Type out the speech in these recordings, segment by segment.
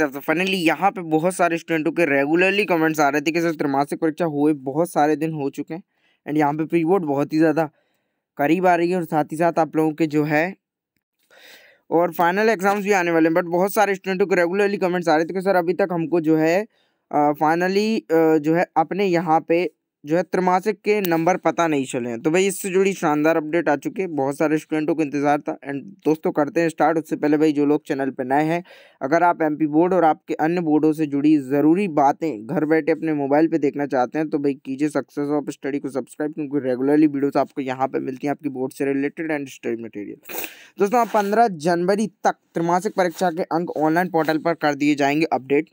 तो फाइनली यहाँ पे बहुत सारे स्टूडेंटों के रेगुलरली कमेंट्स आ रहे थे कि सर त्रिमासिक परीक्षा हुए बहुत सारे दिन हो चुके हैं एंड यहाँ पे प्री बोर्ड बहुत ही ज़्यादा करीब आ रही है और साथ ही साथ आप लोगों के जो है और फाइनल एग्ज़ाम्स भी आने वाले हैं बट बहुत सारे स्टूडेंटों के रेगुलरली कमेंट्स आ रहे थे कि सर अभी तक हमको जो है फाइनली जो है अपने यहाँ पे जो है त्रमासिक के नंबर पता नहीं चले हैं तो भाई इससे जुड़ी शानदार अपडेट आ चुके हैं बहुत सारे स्टूडेंटों को इंतजार था एंड दोस्तों करते हैं स्टार्ट उससे पहले भाई जो लोग चैनल पर नए हैं अगर आप एमपी बोर्ड और आपके अन्य बोर्डों से जुड़ी ज़रूरी बातें घर बैठे अपने मोबाइल पर देखना चाहते हैं तो भाई कीजिए सक्सेस ऑफ स्टडी को सब्सक्राइब क्योंकि रेगुलरली वीडियोज आपको यहाँ पर मिलती हैं आपकी बोर्ड से रिलेटेड एंड स्टडी मटेरियल दोस्तों आप पंद्रह जनवरी तक त्रिमासिक परीक्षा के अंक ऑनलाइन पोर्टल पर कर दिए जाएंगे अपडेट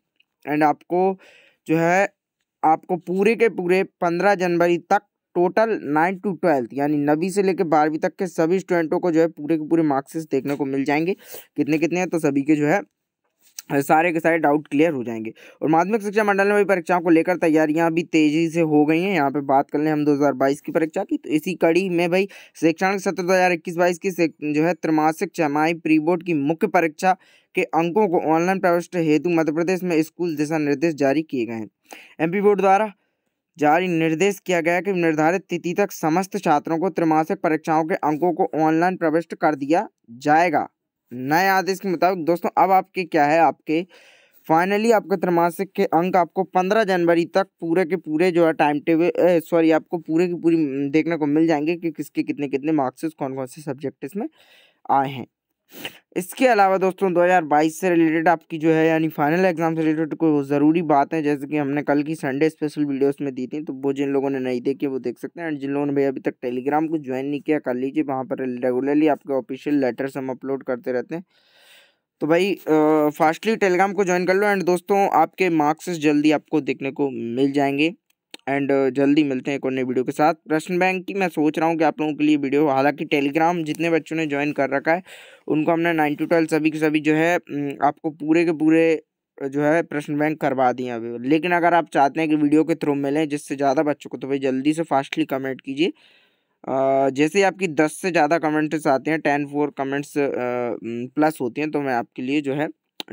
एंड आपको जो है आपको पूरे के पूरे पंद्रह जनवरी तक टोटल नाइन टू ट्वेल्थ यानी नवी से लेकर बारहवीं तक के सभी स्टूडेंटों को जो है पूरे के पूरे मार्क्सेस देखने को मिल जाएंगे कितने कितने हैं तो सभी के जो है सारे के सारे डाउट क्लियर हो जाएंगे और माध्यमिक शिक्षा मंडल में भी परीक्षाओं को लेकर तैयारियां भी तेज़ी से हो गई हैं यहाँ पे बात कर लें हम 2022 की परीक्षा की तो इसी कड़ी में भाई शैक्षणिक सत्र 2021-22 की जो है त्रिमासिक चमाई प्री बोर्ड की मुख्य परीक्षा के अंकों को ऑनलाइन प्रविष्ट हेतु मध्य प्रदेश में स्कूल दिशा निर्देश जारी किए गए हैं एम बोर्ड द्वारा जारी निर्देश किया गया कि निर्धारित तिथि तक समस्त छात्रों को त्रिमासिक परीक्षाओं के अंकों को ऑनलाइन प्रविष्ट कर दिया जाएगा नए आदेश के मुताबिक दोस्तों अब आपके क्या है आपके फाइनली आपके त्रमासिक के अंक आपको पंद्रह जनवरी तक पूरे के पूरे जो है टाइम टेबल सॉरी आपको पूरे की पूरी देखने को मिल जाएंगे कि किसके कितने कितने मार्क्स कौन कौन से सब्जेक्ट इसमें आए हैं इसके अलावा दोस्तों 2022 से रिलेटेड आपकी जो है यानी फाइनल एग्जाम से रिलेटेड कोई ज़रूरी बात है जैसे कि हमने कल की संडे स्पेशल वीडियोस में दी थी तो वो जिन लोगों ने नहीं देखी वो देख सकते हैं एंड जिन लोगों ने भाई अभी तक टेलीग्राम को ज्वाइन नहीं किया कर लीजिए वहाँ पर रेगुलरली आपके ऑफिशियल लेटर्स हम अपलोड करते रहते हैं तो भाई फास्टली टेलीग्राम को ज्वाइन कर लो एंड दोस्तों आपके मार्क्स जल्दी आपको देखने को मिल जाएंगे एंड जल्दी मिलते हैं एक और नई वीडियो के साथ प्रश्न बैंक की मैं सोच रहा हूँ कि आप लोगों के लिए वीडियो हालांकि टेलीग्राम जितने बच्चों ने ज्वाइन कर रखा है उनको हमने नाइन टू ट्वेल्व सभी के सभी जो है आपको पूरे के पूरे जो है प्रश्न बैंक करवा दिए अभी लेकिन अगर आप चाहते हैं कि वीडियो के थ्रू मिलें जिससे ज़्यादा बच्चों को तो भाई जल्दी से फास्टली कमेंट कीजिए जैसे आपकी दस से ज़्यादा कमेंट्स आते हैं टेन फोर कमेंट्स प्लस होती हैं तो मैं आपके लिए जो है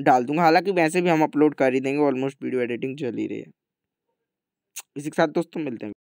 डाल दूंगा हालांकि वैसे भी हम अपलोड कर ही देंगे ऑलमोस्ट वीडियो एडिटिंग चल ही रही है इसी के साथ दोस्तों मिलते हैं